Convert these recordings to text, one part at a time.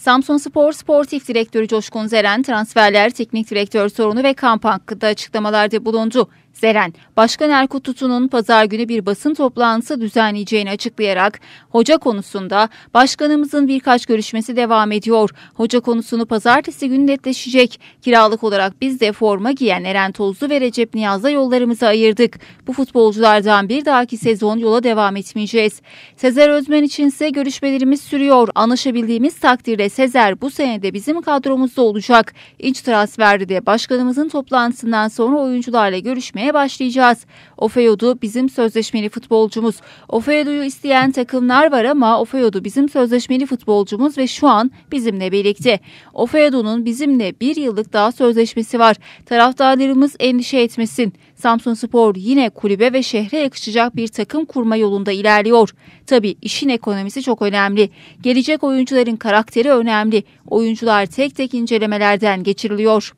Samsun Spor Sportif Direktörü Coşkun Zeren, transferler, teknik direktör sorunu ve kamp hakkında açıklamalarda bulundu. Zeren, Başkan Erkut Tutu'nun pazar günü bir basın toplantısı düzenleyeceğini açıklayarak, hoca konusunda başkanımızın birkaç görüşmesi devam ediyor. Hoca konusunu pazartesi günü netleşecek. Kiralık olarak biz de forma giyen Eren Tozlu ve Recep Niyaz'la yollarımızı ayırdık. Bu futbolculardan bir dahaki sezon yola devam etmeyeceğiz. Sezer Özmen için ise görüşmelerimiz sürüyor. Anlaşabildiğimiz takdirde Sezer bu senede bizim kadromuzda olacak. İç transferde başkanımızın toplantısından sonra oyuncularla görüşmeye başlayacağız. Ofeyodu bizim sözleşmeli futbolcumuz. Ofeyodu'yu isteyen takımlar var ama Ofeyodu bizim sözleşmeli futbolcumuz ve şu an bizimle birlikte. Ofeyodu'nun bizimle bir yıllık daha sözleşmesi var. Taraftarlarımız endişe etmesin. Samsun Spor yine kulübe ve şehre yakışacak bir takım kurma yolunda ilerliyor. Tabi işin ekonomisi çok önemli. Gelecek oyuncuların karakteri önemli. Oyuncular tek tek incelemelerden geçiriliyor.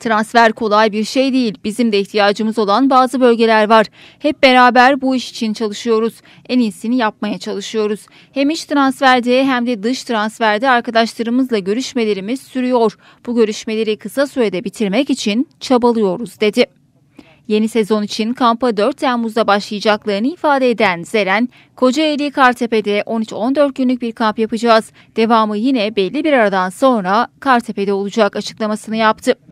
Transfer kolay bir şey değil. Bizim de ihtiyacımız olan bazı bölgeler var. Hep beraber bu iş için çalışıyoruz. En iyisini yapmaya çalışıyoruz. Hem iç transferde hem de dış transferde arkadaşlarımızla görüşmelerimiz sürüyor. Bu görüşmeleri kısa sürede bitirmek için çabalıyoruz dedi. Yeni sezon için kampa 4 Temmuz'da başlayacaklarını ifade eden Zeren, Kocaeli Kartepe'de 13-14 günlük bir kamp yapacağız. Devamı yine belli bir aradan sonra Kartepe'de olacak açıklamasını yaptı.